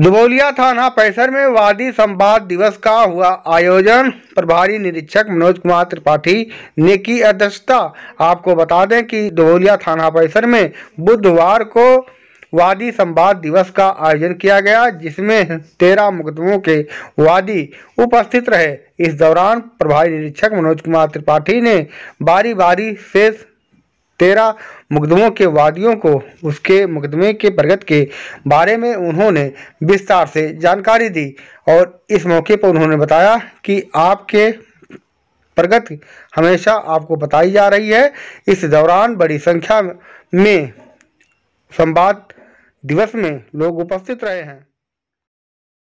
दुबौलिया थाना परिसर में वादी संवाद दिवस का हुआ आयोजन प्रभारी निरीक्षक मनोज कुमार त्रिपाठी ने की अध्यक्षता आपको बता दें कि दुबौलिया थाना परिसर में बुधवार को वादी संवाद दिवस का आयोजन किया गया जिसमें तेरह मुकदमों के वादी उपस्थित रहे इस दौरान प्रभारी निरीक्षक मनोज कुमार त्रिपाठी ने बारी बारी से तेरह मुकदमों के वादियों को उसके मुकदमे के प्रगत के बारे में उन्होंने विस्तार से जानकारी दी और इस मौके पर उन्होंने बताया कि आपके प्रगति हमेशा आपको बताई जा रही है इस दौरान बड़ी संख्या में संवाद दिवस में लोग उपस्थित रहे हैं